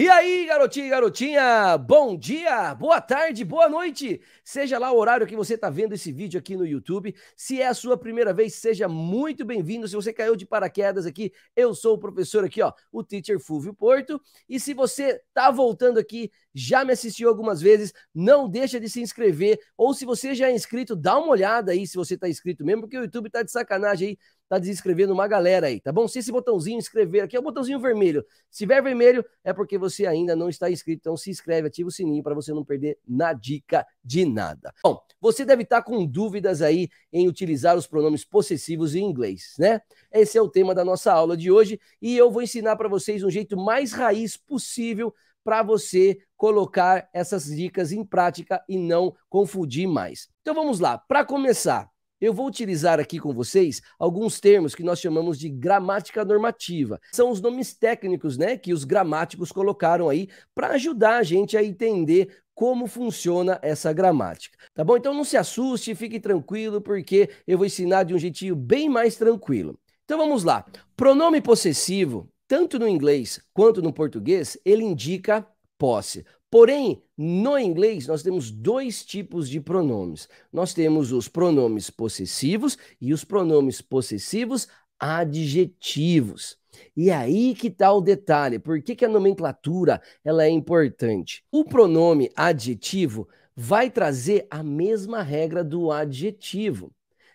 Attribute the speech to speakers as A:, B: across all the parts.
A: E aí, garotinho e garotinha, bom dia, boa tarde, boa noite. Seja lá o horário que você está vendo esse vídeo aqui no YouTube. Se é a sua primeira vez, seja muito bem-vindo. Se você caiu de paraquedas aqui, eu sou o professor aqui, ó, o Teacher Fulvio Porto. E se você está voltando aqui já me assistiu algumas vezes, não deixa de se inscrever. Ou se você já é inscrito, dá uma olhada aí se você está inscrito mesmo, porque o YouTube está de sacanagem aí, está desinscrevendo uma galera aí, tá bom? Se esse botãozinho inscrever aqui é o botãozinho vermelho. Se tiver vermelho, é porque você ainda não está inscrito. Então se inscreve, ativa o sininho para você não perder na dica de nada. Bom, você deve estar tá com dúvidas aí em utilizar os pronomes possessivos em inglês, né? Esse é o tema da nossa aula de hoje e eu vou ensinar para vocês um jeito mais raiz possível para você colocar essas dicas em prática e não confundir mais. Então vamos lá, para começar, eu vou utilizar aqui com vocês alguns termos que nós chamamos de gramática normativa. São os nomes técnicos, né, que os gramáticos colocaram aí para ajudar a gente a entender como funciona essa gramática, tá bom? Então não se assuste, fique tranquilo, porque eu vou ensinar de um jeitinho bem mais tranquilo. Então vamos lá. Pronome possessivo tanto no inglês quanto no português, ele indica posse. Porém, no inglês, nós temos dois tipos de pronomes. Nós temos os pronomes possessivos e os pronomes possessivos adjetivos. E é aí que está o detalhe, por que, que a nomenclatura ela é importante? O pronome adjetivo vai trazer a mesma regra do adjetivo.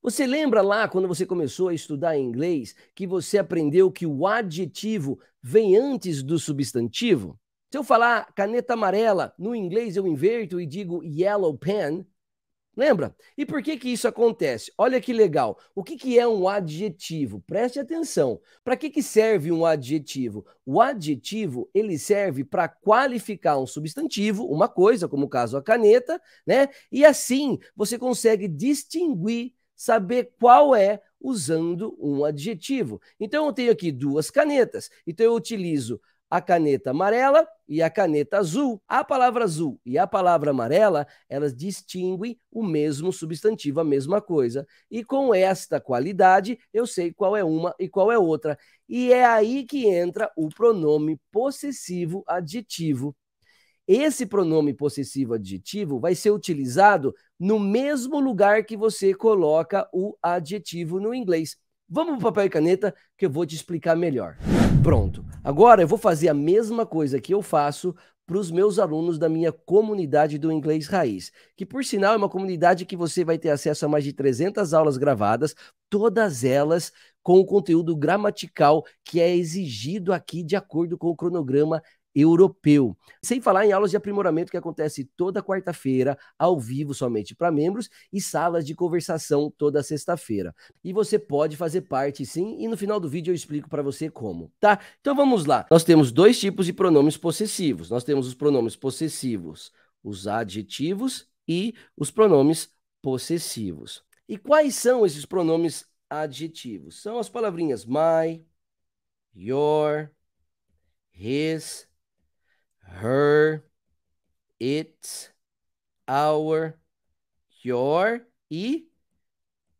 A: Você lembra lá quando você começou a estudar inglês que você aprendeu que o adjetivo vem antes do substantivo? Se eu falar caneta amarela, no inglês eu inverto e digo yellow pen. Lembra? E por que que isso acontece? Olha que legal. O que, que é um adjetivo? Preste atenção. Para que, que serve um adjetivo? O adjetivo ele serve para qualificar um substantivo, uma coisa, como o caso a caneta, né? E assim você consegue distinguir saber qual é usando um adjetivo. Então eu tenho aqui duas canetas. Então eu utilizo a caneta amarela e a caneta azul. A palavra azul e a palavra amarela, elas distinguem o mesmo substantivo, a mesma coisa. E com esta qualidade, eu sei qual é uma e qual é outra. E é aí que entra o pronome possessivo adjetivo. Esse pronome possessivo adjetivo vai ser utilizado no mesmo lugar que você coloca o adjetivo no inglês. Vamos para papel e caneta que eu vou te explicar melhor. Pronto. Agora eu vou fazer a mesma coisa que eu faço para os meus alunos da minha comunidade do Inglês Raiz, que por sinal é uma comunidade que você vai ter acesso a mais de 300 aulas gravadas, todas elas com o conteúdo gramatical que é exigido aqui de acordo com o cronograma europeu. Sem falar em aulas de aprimoramento que acontece toda quarta-feira, ao vivo somente para membros, e salas de conversação toda sexta-feira. E você pode fazer parte sim, e no final do vídeo eu explico para você como, tá? Então vamos lá. Nós temos dois tipos de pronomes possessivos. Nós temos os pronomes possessivos, os adjetivos e os pronomes possessivos. E quais são esses pronomes adjetivos? São as palavrinhas my, your, his, her, it, our, your e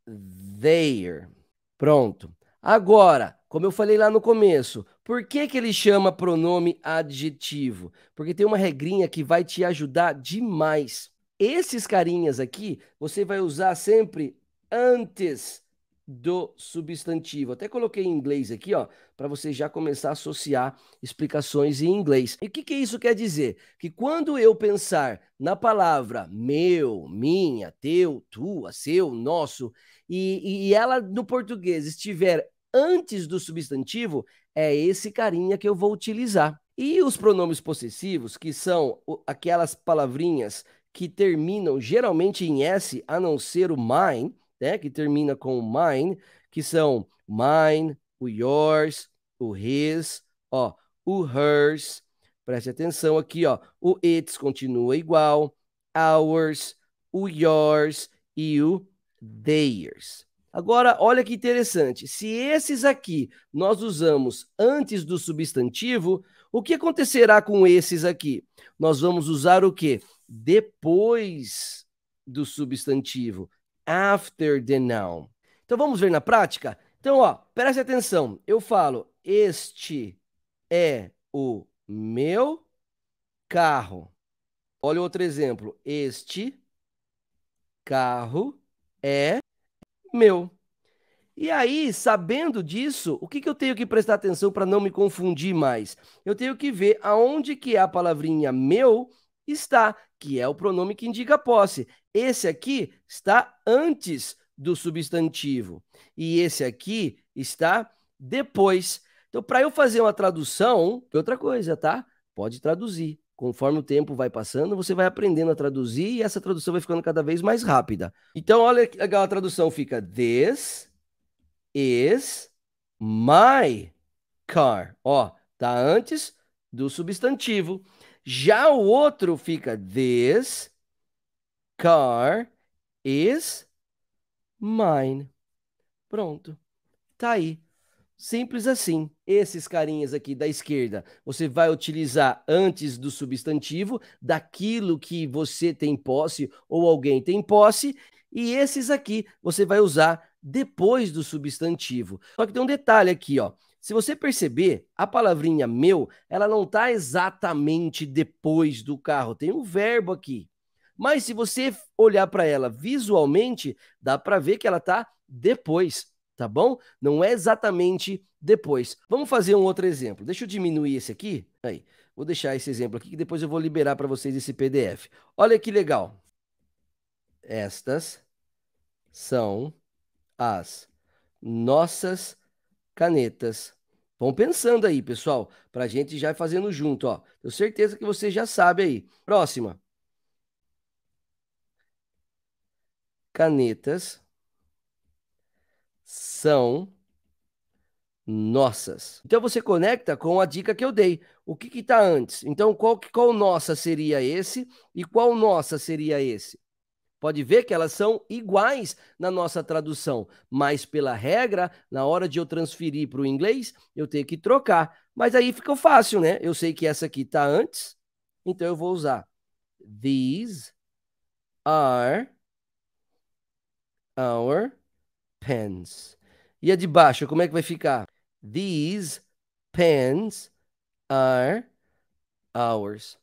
A: their. Pronto. Agora, como eu falei lá no começo, por que, que ele chama pronome adjetivo? Porque tem uma regrinha que vai te ajudar demais. Esses carinhas aqui, você vai usar sempre antes do substantivo. Até coloquei em inglês aqui, ó, para você já começar a associar explicações em inglês. E o que, que isso quer dizer? Que quando eu pensar na palavra meu, minha, teu, tua, seu, nosso, e, e ela no português estiver antes do substantivo, é esse carinha que eu vou utilizar. E os pronomes possessivos, que são aquelas palavrinhas que terminam geralmente em S, a não ser o mine, né, que termina com mine, que são mine, o yours, o his, ó, o hers. Preste atenção aqui, ó. O its continua igual, ours, o yours e o theirs. Agora, olha que interessante. Se esses aqui nós usamos antes do substantivo, o que acontecerá com esses aqui? Nós vamos usar o quê? Depois do substantivo after the noun. Então vamos ver na prática? Então, ó, preste atenção. Eu falo: Este é o meu carro. Olha outro exemplo. Este carro é meu. E aí, sabendo disso, o que, que eu tenho que prestar atenção para não me confundir mais? Eu tenho que ver aonde que a palavrinha meu está, que é o pronome que indica posse. Esse aqui está antes do substantivo e esse aqui está depois. Então, para eu fazer uma tradução, é outra coisa, tá? Pode traduzir. Conforme o tempo vai passando, você vai aprendendo a traduzir e essa tradução vai ficando cada vez mais rápida. Então, olha legal a tradução fica this is my car. Ó, tá antes do substantivo. Já o outro fica this car is mine. Pronto. Tá aí. Simples assim. Esses carinhas aqui da esquerda, você vai utilizar antes do substantivo, daquilo que você tem posse ou alguém tem posse, e esses aqui você vai usar depois do substantivo. Só que tem um detalhe aqui, ó. Se você perceber, a palavrinha meu, ela não está exatamente depois do carro. Tem um verbo aqui. Mas se você olhar para ela visualmente, dá para ver que ela está depois, tá bom? Não é exatamente depois. Vamos fazer um outro exemplo. Deixa eu diminuir esse aqui. Aí, vou deixar esse exemplo aqui que depois eu vou liberar para vocês esse PDF. Olha que legal. Estas são as nossas canetas. Vão pensando aí, pessoal, para a gente já ir fazendo junto. Ó. Tenho certeza que você já sabe aí. Próxima. canetas são nossas. Então você conecta com a dica que eu dei. O que está antes? Então qual, qual nossa seria esse e qual nossa seria esse? Pode ver que elas são iguais na nossa tradução, mas pela regra, na hora de eu transferir para o inglês, eu tenho que trocar. Mas aí fica fácil, né? Eu sei que essa aqui está antes, então eu vou usar. These are our pens. E a de baixo, como é que vai ficar? These pens are ours.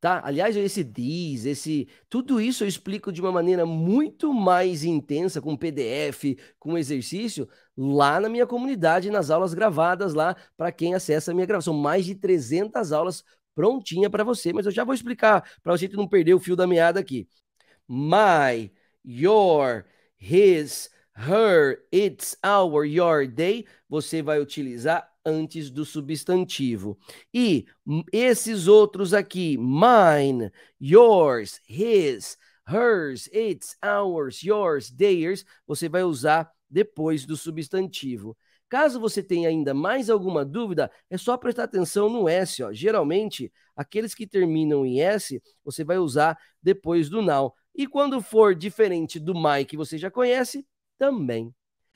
A: Tá? Aliás, esse these esse tudo isso eu explico de uma maneira muito mais intensa com PDF, com exercício lá na minha comunidade, nas aulas gravadas lá para quem acessa a minha gravação, mais de 300 aulas prontinha para você, mas eu já vou explicar para você não perder o fio da meada aqui. My your his, her, its, our, your, day. você vai utilizar antes do substantivo. E esses outros aqui, mine, yours, his, hers, its, ours, yours, theirs, você vai usar depois do substantivo. Caso você tenha ainda mais alguma dúvida, é só prestar atenção no S. Ó. Geralmente, aqueles que terminam em S, você vai usar depois do now. E quando for diferente do Mike, que você já conhece, também.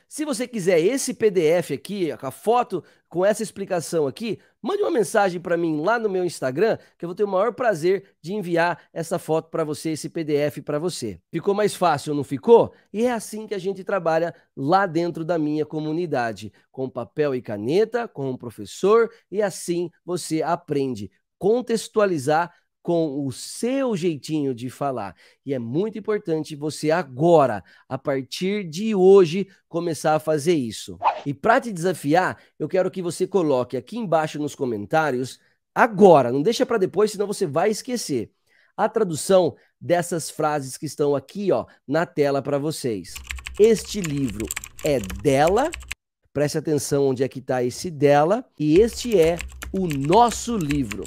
A: Se você quiser esse PDF aqui, a foto com essa explicação aqui, mande uma mensagem para mim lá no meu Instagram, que eu vou ter o maior prazer de enviar essa foto para você, esse PDF para você. Ficou mais fácil, não ficou? E é assim que a gente trabalha lá dentro da minha comunidade, com papel e caneta, com o um professor, e assim você aprende contextualizar com o seu jeitinho de falar. E é muito importante você agora, a partir de hoje, começar a fazer isso. E para te desafiar, eu quero que você coloque aqui embaixo nos comentários agora, não deixa para depois, senão você vai esquecer. A tradução dessas frases que estão aqui, ó, na tela para vocês. Este livro é dela. Preste atenção onde é que está esse dela. E este é o nosso livro.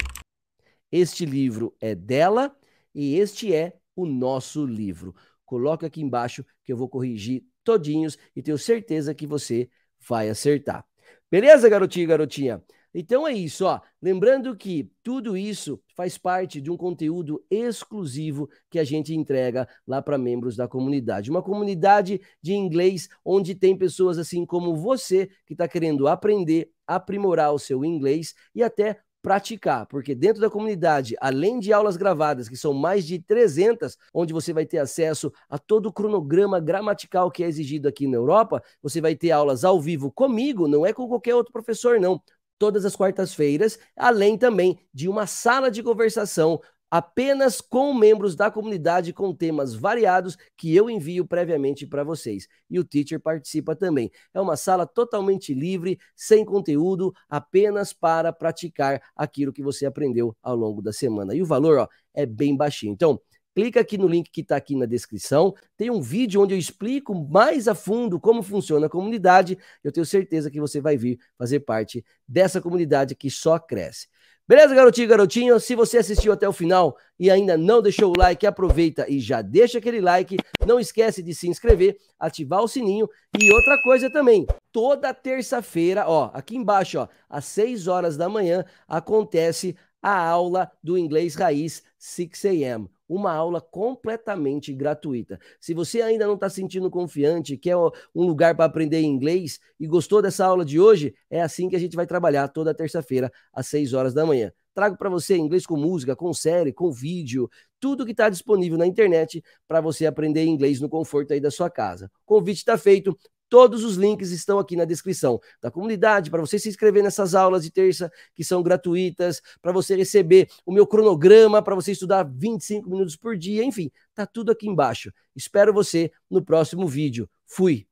A: Este livro é dela e este é o nosso livro. Coloque aqui embaixo que eu vou corrigir todinhos e tenho certeza que você vai acertar. Beleza, garotinho e garotinha? Então é isso, ó. Lembrando que tudo isso faz parte de um conteúdo exclusivo que a gente entrega lá para membros da comunidade. Uma comunidade de inglês onde tem pessoas assim como você que está querendo aprender, aprimorar o seu inglês e até praticar, porque dentro da comunidade, além de aulas gravadas, que são mais de 300, onde você vai ter acesso a todo o cronograma gramatical que é exigido aqui na Europa, você vai ter aulas ao vivo comigo, não é com qualquer outro professor, não todas as quartas-feiras, além também de uma sala de conversação apenas com membros da comunidade com temas variados que eu envio previamente para vocês. E o Teacher participa também. É uma sala totalmente livre, sem conteúdo, apenas para praticar aquilo que você aprendeu ao longo da semana. E o valor ó, é bem baixinho. Então, clica aqui no link que está aqui na descrição. Tem um vídeo onde eu explico mais a fundo como funciona a comunidade. Eu tenho certeza que você vai vir fazer parte dessa comunidade que só cresce. Beleza, garotinho, garotinho? Se você assistiu até o final e ainda não deixou o like, aproveita e já deixa aquele like. Não esquece de se inscrever, ativar o sininho e outra coisa também. Toda terça-feira, ó, aqui embaixo, ó, às 6 horas da manhã acontece a aula do inglês raiz 6 a.m. Uma aula completamente gratuita. Se você ainda não está sentindo confiante, quer um lugar para aprender inglês e gostou dessa aula de hoje, é assim que a gente vai trabalhar toda terça-feira às 6 horas da manhã. Trago para você inglês com música, com série, com vídeo, tudo que está disponível na internet para você aprender inglês no conforto aí da sua casa. convite está feito. Todos os links estão aqui na descrição da comunidade para você se inscrever nessas aulas de terça que são gratuitas, para você receber o meu cronograma para você estudar 25 minutos por dia, enfim, tá tudo aqui embaixo. Espero você no próximo vídeo. Fui.